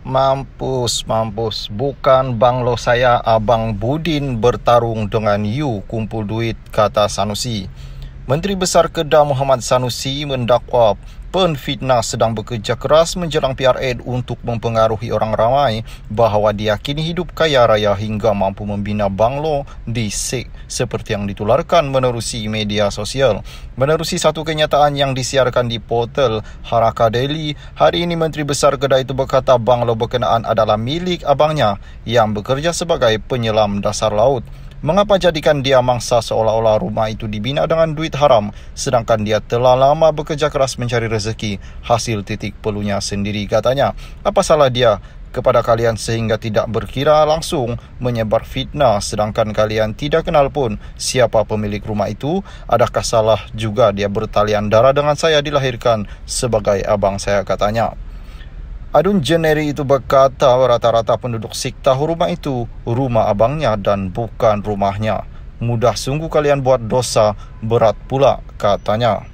Mampus, mampus. Bukan banglo saya, Abang Budin bertarung dengan you kumpul duit, kata Sanusi. Menteri Besar Kedah Muhammad Sanusi mendakwa penfitnah sedang bekerja keras menjelang PRN untuk mempengaruhi orang ramai bahawa diyakini hidup kaya raya hingga mampu membina banglo di Sik seperti yang ditularkan menerusi media sosial. Menerusi satu kenyataan yang disiarkan di portal Haraka Daily, hari ini Menteri Besar Kedah itu berkata banglo berkenaan adalah milik abangnya yang bekerja sebagai penyelam dasar laut. Mengapa jadikan dia mangsa seolah-olah rumah itu dibina dengan duit haram sedangkan dia telah lama bekerja keras mencari rezeki hasil titik pelunya sendiri katanya. Apa salah dia kepada kalian sehingga tidak berkira langsung menyebar fitnah sedangkan kalian tidak kenal pun siapa pemilik rumah itu adakah salah juga dia bertalian darah dengan saya dilahirkan sebagai abang saya katanya. Adun Jeneri itu berkata rata-rata penduduk tahu rumah itu rumah abangnya dan bukan rumahnya. Mudah sungguh kalian buat dosa, berat pula katanya.